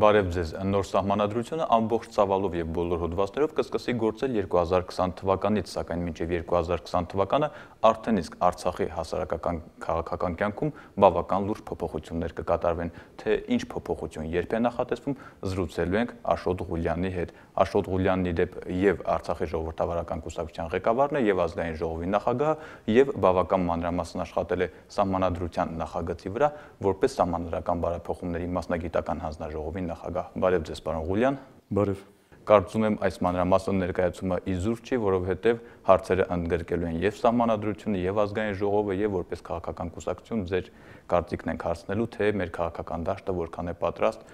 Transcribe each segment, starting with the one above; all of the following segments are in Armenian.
Բարև ձեզ։ Նոր սահմանադրությունը ամբողջ ցավալով եւ բոլոր հոդվածներով կսկսի գործել 2020 թվականից, սակայն մինչեւ 2020 թվականը արդեն իսկ Արցախի հասարակական քաղաքական կյանքում բավական լուրջ փոփոխություններ կկատարվեն, թե ինչ փոփոխություն երբ է նախատեսվում, զրուցելու ենք Աշոտ Ղուլյանի հետ։ Աշոտ Ղուլյանն իդեպ եւ Արցախի ժողովրդավարական կուսակցության ղեկավարն է եւ ազգային ժողովի նախագահը եւ բավական մանրամասն աշխատել է համանadrության նախագծի վրա որպես համանadrական բարեփոխումների մասնագիտական հանձնաժողովի նախագահ։ Բարև ձեզ, պարոն Ղուլյան։ Բարև կարծում եմ այս մանրամասն ներկայացումը իզուր չի, որովհետև հարցերը ընդգրկելու են եւ համանadrությունը, եւ ազգային ժողովը, եւ որպես քաղաքական կուսակցություն ձեր կարծիքն ենք հարցնելու, թե մեր քաղաքական դաշտը որքան է պատրաստ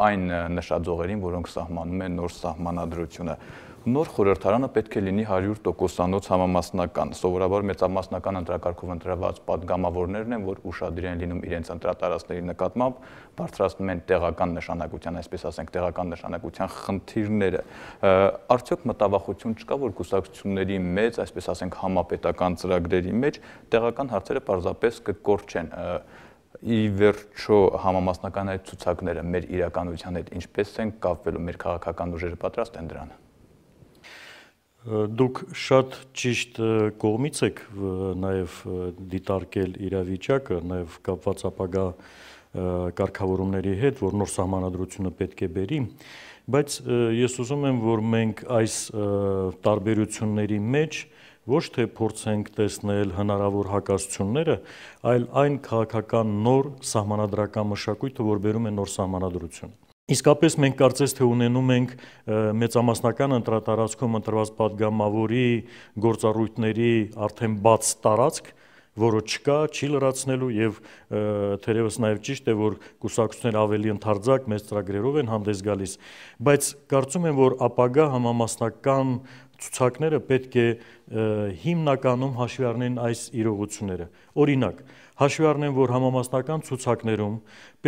այն նշաձողերին, որոնք սահմանում են նոր սահմանադրությունը նոր խորհրդարանը պետք է լինի 100%-անոց համամասնական։ Սովորաբար մեծամասնական ընտրակարգով ընտրված падգամավորներն են, որ ուշադիր են լինում իրենց ընտրատարածքների նկատմամբ, բարձրացնում են տեղական նշանակության, այսպես ասենք, տեղական նշանակության խնդիրները։ Արդյոք մտավախություն չկա, որ կուսակցությունների մեծ, այսպես ասենք, համապետական ծրագրերի մեջ տեղական հարցերը պարզապես կկորչեն։ Ա, ի վերջո համամասնական այդ ցուցակները մեր իրականության հետ ինչպես են կապվելու մեր քաղաքական ուժերը պատրաստ են դրան դուք շատ ճիշտ կողմից եք նաև դիտարկել իրավիճակը նաև կապված ապագա կարգավորումների հետ որ նոր համանadrությունը պետք է բերի բայց ես ուզում եմ որ մենք այս տարբերությունների մեջ և, ոչ թե փորձենք տեսնել հնարավոր հակասությունները, այլ այն քաղաքական նոր սահմանադրական մշակույթը, որ բերում է նոր սահմանադրություն։ Իսկապես մենք կարծես թե ունենում ենք մեծամասնական ընտրատարածքում ընտրված падգամավորի գործառույթների արդեն բաց տարածք, որը չկա, չի լրացնելու եւ թերևս նաեւ ճիշտ է, որ կուսակցությունները ավելի ընդարձակ մեծ ծրագրերով են հանդես գալիս, բայց կարծում եմ, որ ապագա համամասնական ցուցակները պետք է հիմնականում հաշվի առնեն այս իրողությունները։ Օրինակ, հաշվի առնեն, որ համամասնական ցուցակներում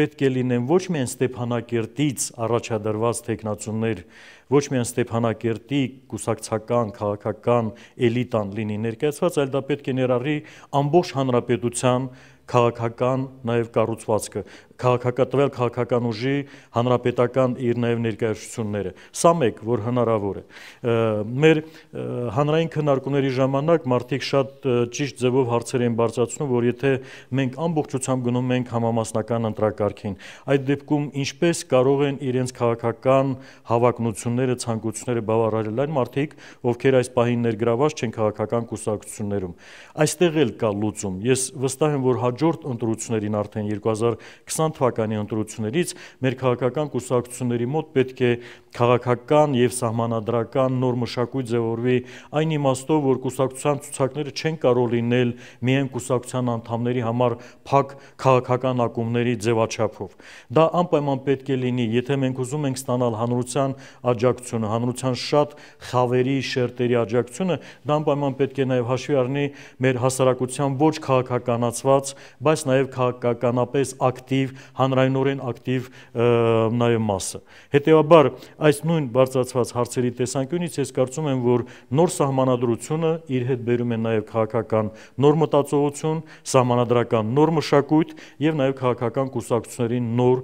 պետք է լինեն ոչ միայն Ստեփանակերտից առաջադրված տեխնացումներ, ոչ միայն Ստեփանակերտի կուսակցական, քաղաքական էլիտան լինի ներկայացված, այլ դա պետք է ներառի ամբողջ հանրապետության քաղաքական նաև կառուցվածքը, քաղաքակատվել քաղաքական ուժի հանրապետական իր նաև ներկայացությունները։ Սա մեկ, որ հնարավոր է։ Մեր հանրային քննարկումների ժամանակ մարդիկ շատ ճիշտ ձևով հարցեր են բարձրացնում, որ եթե մենք ամբողջությամբ գնում ենք համամասնական ընտրակարգին, այդ դեպքում ինչպես կարող են իրենց քաղաքական հավակնությունները, ցանկությունները բավարարել այն մարդիկ, ովքեր այս պահին ներգրաված չեն քաղաքական կուսակցություններում։ Այստեղ էլ կա լուծում։ Ես վստահ եմ, որ հաջորդ ընտրություններին արդեն 2020 1990 թվականի ընտրություններից մեր քաղաքական կուսակցությունների մոտ պետք է քաղաքական եւ սահմանադրական նոր մշակույթ ձևորվի այն իմաստով, որ կուսակցության ցուցակները չեն կարող լինել միայն կուսակցության անդամների համար փակ քաղաքական ակումբների ձևաչափով։ Դա անպայման պետք է լինի, եթե մենք ուզում ենք ստանալ հանրության աջակցությունը, հանրության շատ խավերի, շերտերի աջակցությունը, դա անպայման պետք է նաեւ հաշվի առնի մեր հասարակության ոչ քաղաքականացված, բայց նաեւ քաղաքականապես ակտիվ հանրայնորեն ակտիվ նաեւ մասը։ Հետևաբար այս նույն բարձրացված հարցերի տեսանկյունից ես կարծում եմ, որ նոր սահմանադրությունը իր հետ բերում է նաեւ քաղաքական նոր մտածողություն, սահմանադրական նոր մշակույթ եւ նաեւ քաղաքական կուսակցությունների նոր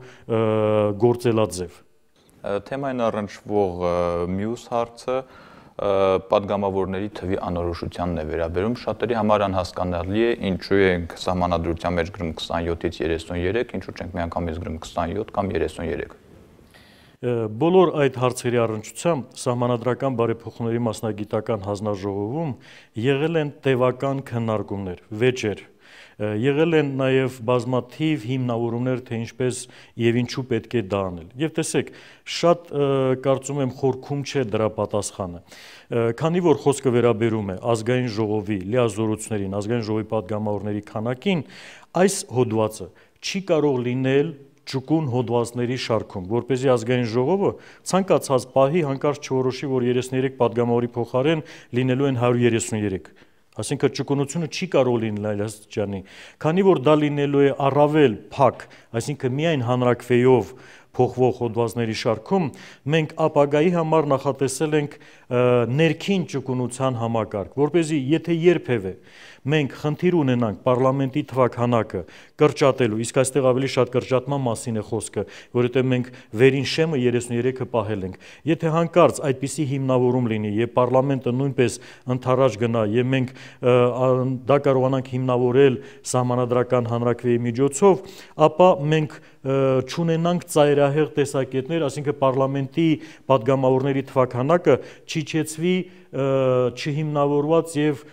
գործելաձև թեմային առնչվող մյուս հարցը падգամավորների թվի անորոշությանն է վերաբերում։ Շատերի համար անհասկանալի է, ինչու ենք համանadrության մեջ գրում 27-ից 33, ինչու չենք միանգամից գրում 27 կամ 33 բոլոր այդ հարցերի առնչությամբ համանadrական բարեփոխումների մասնագիտական հանձնաժողովում եղել են տևական քննարկումներ, վեճեր, Եղել են նաև բազմաթիվ հիմնավորումներ, թե ինչպես եւ ինչու պետք է դա անել։ Եվ տեսեք, շատ կարծում եմ խորքում չէ դրա պատասխանը։ Քանի որ խոսքը վերաբերում է ազգային ժողովի լիազորություններին, ազգային ժողովի падգամավորների քանակին, այս հոդվածը չի կարող լինել ճկուն հոդվածների շարքում, որ เป զի ազգային ժողովը ցանկացած պահի հանկարծ չորոշի, որ 33 падգամավորի փոխարեն լինելու են 133 Այսինքն ճկունությունը չի կարող լինել այլ աստիճանի, քանի որ դա լինելու է առավել փակ, այսինքն միայն հանրակրվեյով փոխվող հոդվածների շարքում մենք ապագայի համար նախատեսել ենք ներքին ճկունության համակարգ, որ เป զի եթե երբևէ մենք խնդիր ունենանք parlamenti թվականակը կրճատելու, իսկ այստեղ ավելի շատ կրճատման մասին է խոսքը, որովհետև մենք վերին շեմը 33-ը պահել ենք։ Եթե հանկարծ այդպիսի հիմնավորում լինի եւ parlamentը նույնպես ընթարած գնա եւ մենք դա կարողանանք հիմնավորել համանadrական հանրակրվեի միջոցով, ապա մենք չունենանք ծայրահեղ տեսակետներ, այսինքն parlamenti падգամավորների թվականակը չ չիջեցվի չհիմնավորված եւ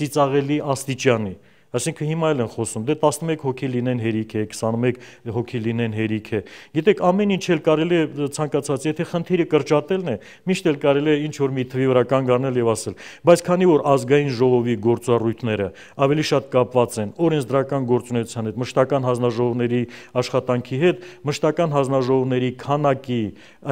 ծիծաղելի աստիճանի։ չ Այսինքն հիմա էլ են խոսում, դե 11 հոգի լինեն հերիք է, 21 հոգի լինեն հերիք է։ Գիտեք, ամեն ինչ էլ կարելի է ցանկացած, եթե խնդիրը կրճատելն է, միշտ էլ կարելի է ինչ որ մի թվի վրա կանգնել եւ ասել։ Բայց քանի որ ազգային ժողովի գործառույթները ավելի շատ կապված են օրենսդրական գործունեության հետ, մշտական հանձնաժողովների աշխատանքի հետ, մշտական հանձնաժողովների քանակի,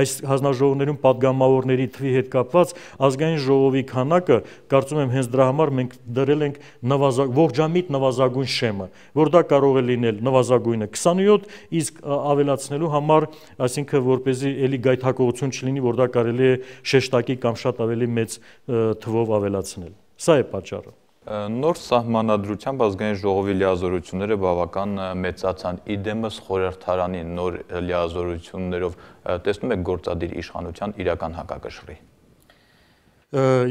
այս հանձնաժողովներում падգամավորների թվի հետ կապված ազգային ժողովի քանակը, կարծում եմ հենց դրա համար մենք դրել ենք նվազագ ողջամիտ նվազագույն շեմը, որ դա կարող է լինել նվազագույնը 27, իսկ ավելացնելու համար, այսինքն որ เป զի էլի գայթակղություն չլինի, որ դա կարելի է շեշտակի կամ շատ ավելի մեծ թվով ավելացնել։ Սա է պատճառը։ Նոր սահմանադրությամբ ազգային ժողովի լիազորությունները բավական մեծացան։ Իդեմս խորհրդարանի նոր լիազորություններով տեսնում եք գործադիր իշխանության իրական հակակշռի։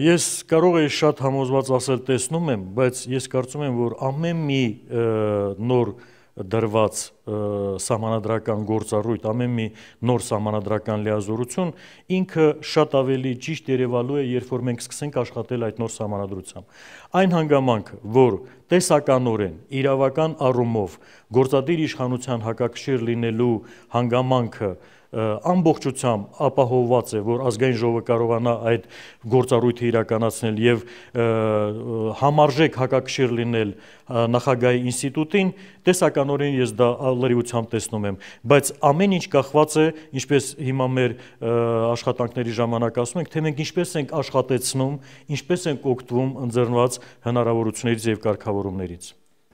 Ես կարող եի շատ համոզված ասել տեսնում եմ, բայց ես կարծում եմ, որ ամեն մի նոր դրված սահմանադրական գործառույթ, ամեն մի նոր սահմանադրական լիազորություն ինքը շատ ավելի ճիշտ երևալու է, երբ որ մենք սկսենք աշխատել այդ նոր սահմանադրությամբ։ Այն հանգամանքը, որ տեսականորեն իրավական առումով գործադիր իշխանության հակակշիռ լինելու հանգամանքը ամբողջությամբ ապահովված է, որ ազգային ժողովը կարողանա այդ գործառույթը իրականացնել եւ համարժեք հակակշիռ լինել նախագահի ինստիտուտին, տեսականորեն ես դա լրիությամբ տեսնում եմ, բայց ամեն ինչ կախված է, ինչպես հիմա մեր աշխատանքների ժամանակ ասում ենք, թե մենք ինչպես ենք աշխատեցնում, ինչպես ենք օգտվում ընձեռնված հնարավորություններից եւ կարգավորումներից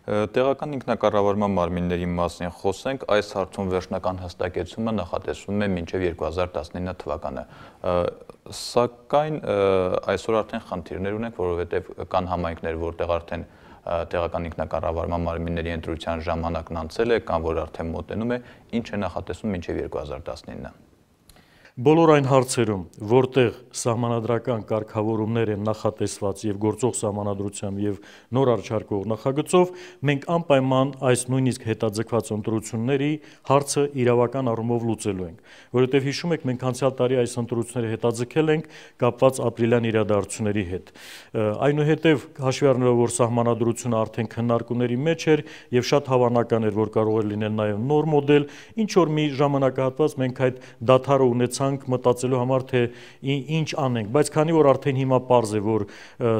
տեղական ինքնակառավարման մարմինների մասին խոսենք, այս հարցում վերջնական հաստակեցումը նախատեսվում է մինչև 2019 թվականը։ Սակայն այսօր արդեն խնդիրներ ունենք, որովհետև կան համայնքներ, որտեղ արդեն որ տեղական ինքնակառավարման մարմինների ընտրության ժամանակն անցել է կամ որ արդեն մոտենում է, ինչ է նախատեսվում մինչև 2019-ը։ Բոլոր այն հարցերում, որտեղ սահմանադրական կարգավորումներ են նախատեսված եւ գործող սահմանադրությամբ եւ նոր արժարկող նախագծով, մենք անպայման այս նույնիսկ հետաձգված ընտրությունների հարցը իրավական առումով լուծելու ենք, որովհետեւ հիշում եք, մենք անցյալ տարի այս ընտրությունները հետաձգել ենք կապված ապրիլյան իրադարձությունների հետ։ Այնուհետեւ հաշվի առնելով, որ սահմանադրությունը արդեն քննարկումների մեջ էր եւ շատ հավանական էր, որ կարող էր լինել նաեւ նոր մոդել, ինչ որ մի ժամանակահատված մենք այդ դաթարը ունեցանք գնանք մտածելու համար թե ինչ անենք, բայց քանի որ արդեն հիմա պարզ է, որ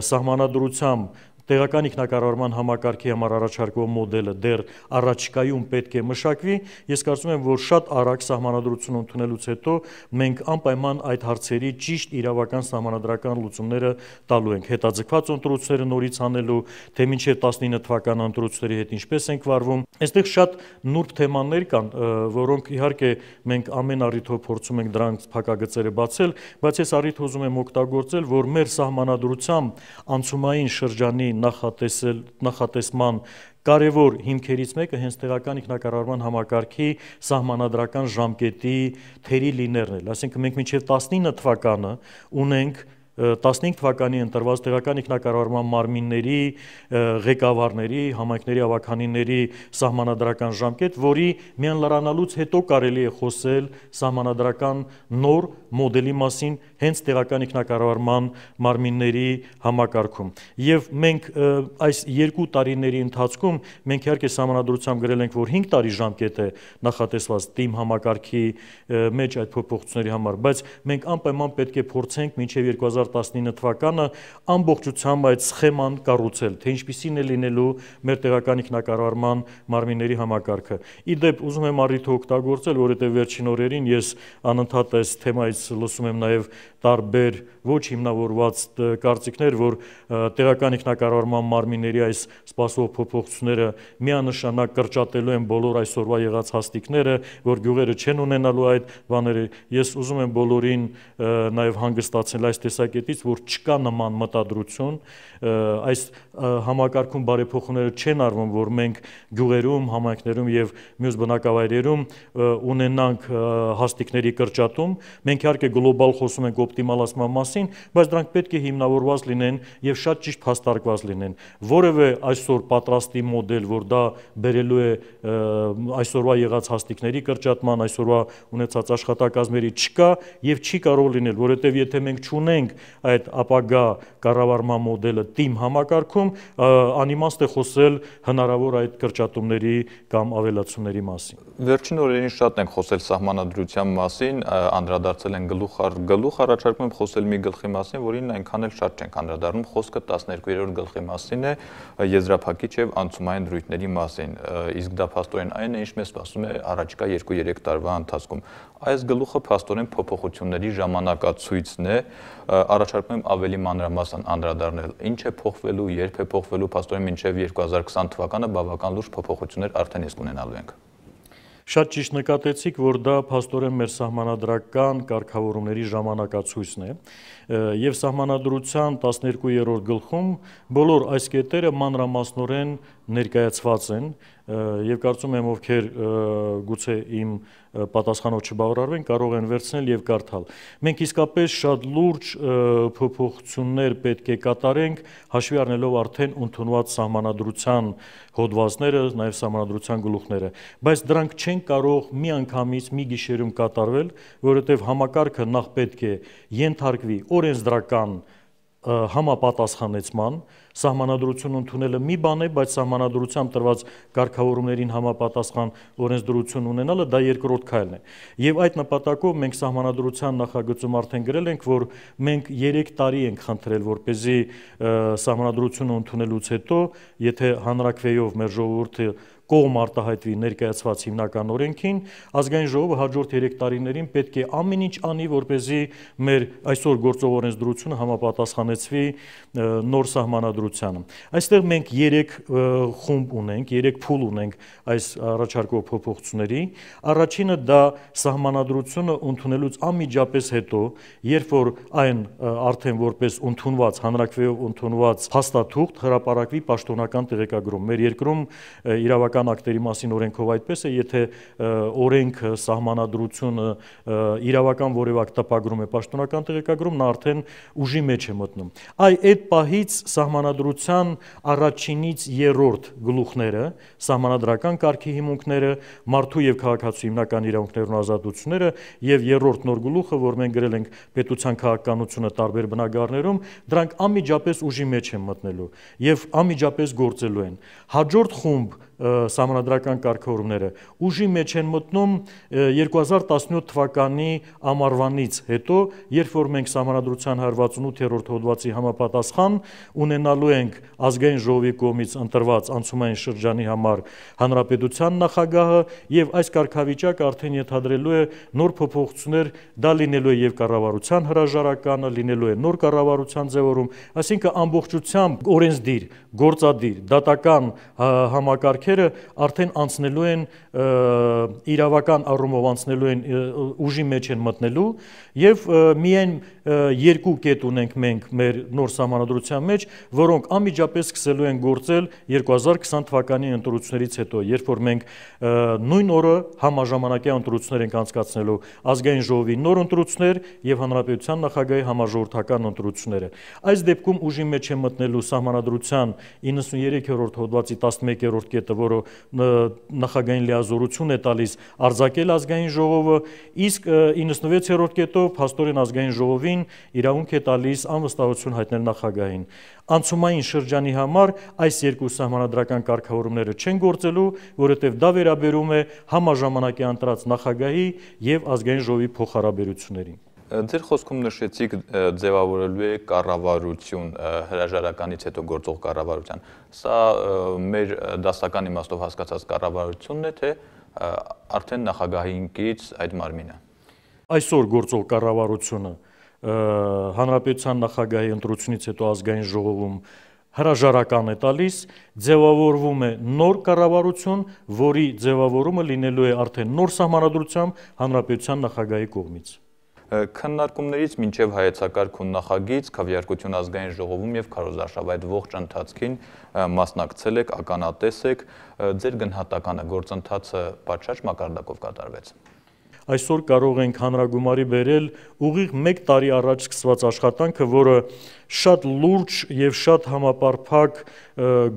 սահմանադրությամբ տեղական ինքնակառավարման համակարգի համար առաջարկվող մոդելը դեռ առաջիկայում պետք է մշակվի, ես կարծում եմ, որ շատ արագ սահմանադրություն ընդունելուց հետո մենք անպայման այդ հարցերի ճիշտ իրավական սահմանադրական լուծումները տալու ենք։ Հետաձգված ընտրությունները նորից անելու, թե մինչև 19 թվական ընտրությունների հետ ինչպես ենք վարվում։ Այստեղ շատ նուրբ թեմաներ կան, որոնք իհարկե մենք ամեն առիթով փորձում ենք դրանց փակագծերը բացել, բայց ես առիթ ուզում եմ օգտագործել, որ մեր սահմանադրությամբ անցումային շրջանի նախատեսել նախատեսման կարևոր հիմքերից մեկը հենց տեղական ինքնակառավարման համակարգի սահմանադրական ժամկետի թերի լիներն է։ Այսինքն մենք մինչև 19 թվականը ունենք 15 թվականի ընտրված տեղական ինքնակառավարման մարմինների ղեկավարների, համայնքների ավականիների սահմանադրական ժամկետ, որի միան լրանալուց հետո կարելի է խոսել սահմանադրական նոր մոդելի մասին հենց տեղական ինքնակառավարման մարմինների համակարգում։ Եվ մենք այս 2 տարիների ընթացքում մենք իհարկե սահմանադրությամբ գրել ենք, որ 5 տարի ժամկետ է նախատեսված թիմ համակարգի մեջ այդ փոփոխությունների համար, բայց մենք անպայման պետք է փորձենք մինչև 2000 2019 թվականը ամբողջությամբ այդ սխեման կառուցել, թե ինչպիսին է լինելու մեր տեղական ինքնակառավարման մարմինների համակարգը։ Իդեպ ուզում եմ առիթը օգտագործել, որովհետև վերջին օրերին ես անընդհատ այս թեմայից լսում եմ նաև տարբեր ոչ հիմնավորված կարծիքներ, որ տեղական ինքնակառավարման մարմինների այս սպասող փոփոխությունները միանշանակ կրճատելու են բոլոր այսօրվա եղած հաստիկները, որ գյուղերը չեն ունենալու այդ բաները։ Ես ուզում եմ բոլորին նաև հանգստացնել այս տեսակետից, որ չկա նման մտադրություն, այս համակարգում բարեփոխումները չեն արվում, որ մենք գյուղերում, համայնքներում եւ մյուս բնակավայրերում ունենանք հաստիկների կրճատում։ Մենք իհարկե գլոբալ խոսում ենք օպտիմալացման մասին, մասին, բայց դրանք պետք է հիմնավորված լինեն եւ շատ ճիշտ հաստարկված լինեն։ Որևէ այսօր պատրաստի մոդել, որ դա բերելու է այսօրվա եղած հաստիկների կրճատման, այսօրվա ունեցած աշխատակազմերի չկա եւ չի կարող լինել, որովհետեւ եթե մենք չունենք այդ ապագա կառավարման մոդելը թիմ համակարգում, անիմաստ է խոսել հնարավոր այդ կրճատումների կամ ավելացումների մասին։ Վերջին օրերին շատ ենք խոսել սահմանադրության մասին, անդրադարձել են գլուխ գլուխ առաջարկում խոսել մի գլխի մասին, որին այնքան էլ շատ չենք անդրադառնում, խոսքը 12-րդ գլխի մասին է եզրափակիչ եւ անցումային դրույթների մասին։ Իսկ դա փաստորեն այն է, ինչ մեզ սպասում է առաջկա 2-3 տարվա ընթացքում։ Այս գլուխը փաստորեն փոփոխությունների ժամանակացույցն է, առաջարկում եմ ավելի մանրամասն անդրադառնալ։ Ինչ է փոխվելու, երբ է փոխվելու, փաստորեն մինչև 2020 թվականը բավական լուրջ փոփոխություններ արդեն իսկ ունենալու ենք։ Շատ ճիշտ նկատեցիք, որ դա փաստորեն մեր սահմանադրական կարգավորումների ժամանակացույցն է եւ սահմանադրության 12-րդ գլխում բոլոր այս կետերը մանրամասնորեն ներկայացված են եւ կարծում եմ ովքեր գուցե իմ պատասխանով չբավարարվեն, կարող են վերցնել եւ կարդալ։ Մենք իսկապես շատ լուրջ փոփոխություններ պետք է կատարենք, հաշվի առնելով արդեն ընդունված համանadrության հոդվածները, նաեւ համանadrության գլուխները, բայց դրանք չեն կարող միանգամից մի գիշերում կատարվել, որովհետեւ համակարգը նախ պետք է ենթարկվի օրենսդրական համապատասխանեցման, սահմանադրություն ընդունելը մի բան է, բայց սահմանադրությամբ տրված ղեկավարումներին համապատասխան օրենսդրություն ունենալը դա երկրորդ քայլն է։ Եվ այդ նպատակով մենք սահմանադրության նախագծում արդեն գրել ենք, որ մենք 3 տարի ենք խնդրել, որպեսզի սահմանադրությունը ընդունելուց հետո, եթե հանրակրվեյով մեր ժողովուրդը կողմ արտահայտվի ներկայացված հիմնական օրենքին, ազգային ժողովը հաջորդ 3 տարիներին պետք է ամեն ինչ անի, որ เป զի մեր այսօր գործող օրենսդրությունը համապատասխանեցվի նոր սահմանադրությանը։ Այստեղ մենք 3 խումբ ունենք, 3 փուլ ունենք այս առաջարկող փոփոխությունների։ Առաջինը դա սահմանադրությունը ընդունելուց անմիջապես հետո, երբ որ այն արդեն որպես ընդունված հանրակրվեով ընդունված հաստաթուղթ հրապարակվի պաշտոնական տեղեկագրում։ Մեր երկրում իրավական հիմնական ակտերի մասին օրենքով այդպես է, եթե օրենքը սահմանադրությունը իրավական որևէ ակտապագրում է պաշտոնական տեղեկագրում, նա արդեն ուժի մեջ է մտնում։ Այ այդ պահից սահմանադրության առաջինից երրորդ գլուխները, սահմանադրական կարգի հիմունքները, մարդու եւ քաղաքացու հիմնական իրավունքներն ու ազատությունները եւ երրորդ նոր գլուխը, որ մենք գրել ենք պետության քաղաքականությունը տարբեր բնագարներում, դրանք անմիջապես ուժի մեջ են մտնելու եւ անմիջապես գործելու են։ Հաջորդ խումբ համանդրական կարգավորումները։ Ուժի մեջ են մտնում 2017 թվականի ամառվանից հետո, երբ որ մենք համանդրության 168-րդ հոդվածի համապատասխան ունենալու ենք ազգային ժողովի կողմից ընտրված անցումային շրջանի համար հանրապետության նախագահը եւ այս կարգավիճակը արդեն ենթադրելու է նոր փոփոխություններ, դա լինելու է եւ կառավարության հրաժարականը, լինելու է նոր կառավարության ձևորում, այսինքն ամբողջությամբ օրենսդիր, գործադիր, դատական համակարգ շարքերը արդեն անցնելու են իրավական առումով անցնելու են ուժի մեջ են մտնելու եւ միայն երկու կետ ունենք մենք մեր նոր համանդրության մեջ, որոնք անմիջապես սկսելու են գործել 2020 թվականի ընտրություններից հետո, երբ որ մենք նույն օրը համաժամանակյա ընտրություններ ենք անցկացնելու ազգային ժողովի նոր ընտրություններ եւ հանրապետության նախագահի համաժողովրդական ընտրությունները։ Այս դեպքում ուժի մեջ է մտնելու համանդրության 93-րդ հոդվածի 11-րդ կետը, որը նախագահային լիազորություն է տալիս արձակել ազգային ժողովը, իսկ 96-րդ կետով փաստորեն ազգային ժողովին առաջին իրավունք է տալիս անվստահություն հայտնել նախագահին։ Անցումային շրջանի համար այս երկու սահմանադրական կարգավորումները չեն գործելու, որովհետև դա վերաբերում է համաժամանակի ընտրած նախագահի եւ ազգային ժողովի փոխհարաբերություններին։ Ձեր խոսքում նշեցիք ձևավորելու է կառավարություն հրաժարականից հետո գործող կառավարության։ Սա մեր դասական իմաստով հասկացած կառավարությունն է, թե արդեն նախագահինքից այդ մարմինը։ Այսօր գործող կառավարությունը հանրապետության նախագահի ընտրությունից հետո ազգային ժողովում հրաժարական է տալիս, ձևավորվում է նոր կառավարություն, որի ձևավորումը լինելու է արդեն նոր համանadrությամբ հանրապետության նախագահի կողմից։ Քննարկումներից մինչև հայեցակարգուն նախագիծ, քավյարկություն ազգային ժողովում եւ քարոզարշավ այդ ողջ ընթացքին մասնակցել եք, ականատես եք, ձեր գնահատականը գործընթացը պատշաճ մակարդակով կատարվեց այսօր կարող ենք հանրագումարի բերել ուղիղ 1 տարի առաջ սկսված աշխատանքը, որը շատ լուրջ եւ շատ համապարփակ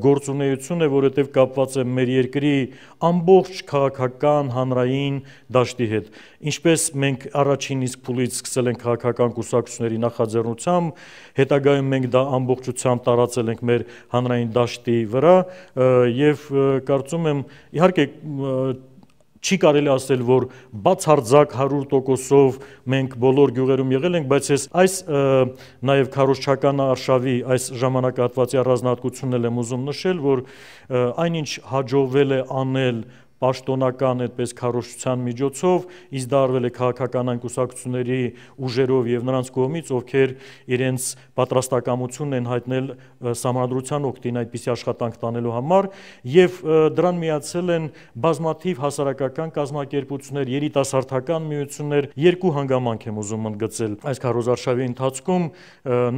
գործունեություն է, որովհետեւ կապված է մեր երկրի ամբողջ քաղաքական, հանրային դաշտի հետ։ Ինչպես մենք առաջին իսկ փուլից սկսել ենք քաղաքական կուսակցությունների նախաձեռնությամբ, հետագայում մենք դա ամբողջությամբ տարածել ենք մեր հանրային դաշտի վրա եւ կարծում եմ իհարկե չի կարելի ասել, որ բացարձակ 100%-ով մենք բոլոր գյուղերում եղել ենք, բայց ես այս նաև քարոշչական արշավի այս ժամանակահատվածի առանձնահատկությունն էլ եմ ուզում նշել, որ այնինչ հաջողվել է անել պաշտոնական այդպես քարոշչության միջոցով, իսկ դա արվել է քաղաքական այն կուսակցությունների ուժերով եւ նրանց կողմից, ովքեր իրենց պատրաստակամությունն են հայտնել համանդրության օկտին այդպիսի աշխատանք տանելու համար եւ դրան միացել են բազմաթիվ հասարակական կազմակերպություններ, երիտասարդական միություններ, երկու հանգամանք եմ ուզում ընդգծել այս քարոզարշավի ընթացքում,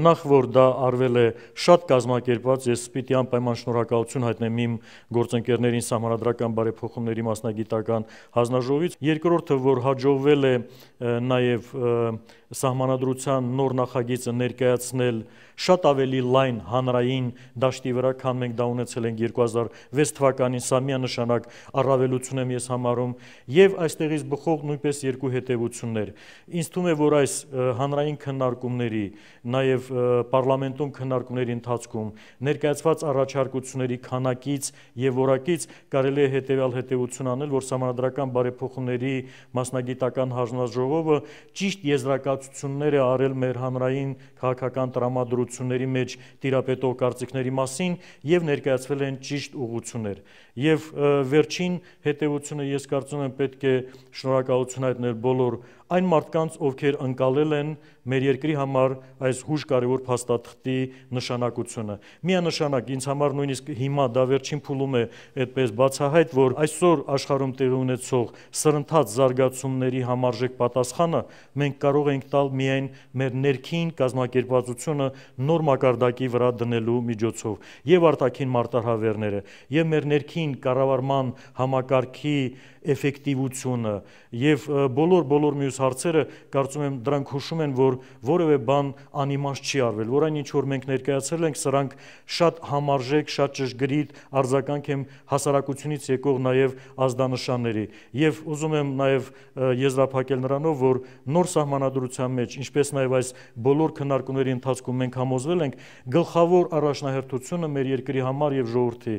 նախ որ դա արվել է շատ կազմակերպված, ես պիտի անպայման շնորհակալություն հայտնեմ իմ գործընկերներին համանդրական բարեփոխումների ընտրությունների մասնագիտական հանձնաժողովից, երկրորդը, որ հաջողվել է նաև սահմանադրության նոր նախագիծը ներկայացնել շատ ավելի լայն հանրային դաշտի վրա, քան մենք դա ունեցել ենք 2006 թվականին, սա միանշանակ առավելություն եմ ես համարում, եւ այստեղից բխող նույնպես երկու հետեւություններ։ Ինձ թվում է, որ այս հանրային քննարկումների, նաեւ պարլամենտում քննարկումների ընթացքում ներկայացված առաջարկությունների քանակից եւ որակից կարելի է հետեւյալ հետեւություն անել, որ համանդրական բարեփոխումների մասնագիտական հանձնաժողովը ճիշտ եզրակացություններ է արել մեր հանրային քաղաքական տրամադրության սովորությունների մեջ տիրապետող կարծիքների մասին եւ ներկայացվել են ճիշտ ուղություններ։ Եվ վերջին հետևությունը ես կարծում եմ պետք է շնորհակալություն հայտնել բոլոր այն մարդկանց, ովքեր ընկալել են մեր երկրի համար այս հուշ կարևոր փաստաթղթի նշանակությունը։ Միանշանակ ինձ համար նույնիսկ հիմա դա վերջին փուլում է այդպես բացահայտ, որ այսօր աշխարհում տեղի ունեցող սրընթաց զարգացումների համարժեք պատասխանը մենք կարող ենք տալ միայն մեր ներքին կազմակերպվածությունը նոր մակարդակի վրա դնելու միջոցով եւ արտաքին մարտահրավերները եւ մեր ներքին ներքին կառավարման համակարգի էֆեկտիվությունը եւ բոլոր բոլոր մյուս հարցերը կարծում եմ դրանք հուշում են որ որևէ բան անիմաստ չի արվել որ այն ինչ որ մենք ներկայացրել ենք սրանք շատ համարժեք շատ ճշգրիտ արձագանք են հասարակությունից եկող նաեւ ազդանշանների եւ ուզում եմ նաեւ եզրափակել նրանով որ նոր սահմանադրության մեջ ինչպես նաեւ այս բոլոր քննարկումների ընթացքում մենք համոզվել ենք գլխավոր առաջնահերթությունը մեր երկրի համար եւ ժողովրդի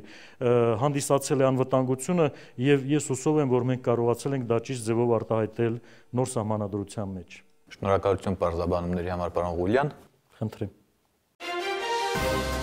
հանդիս ստացել է անվտանգությունը եւ ես հուսով եմ, որ մենք կարողացել ենք դա ճիշտ ձևով արտահայտել նոր համանadrության մեջ։ Շնորհակալություն բարձաբանումների համար, պարոն Ղուլյան։ Խնդրեմ։ Thank you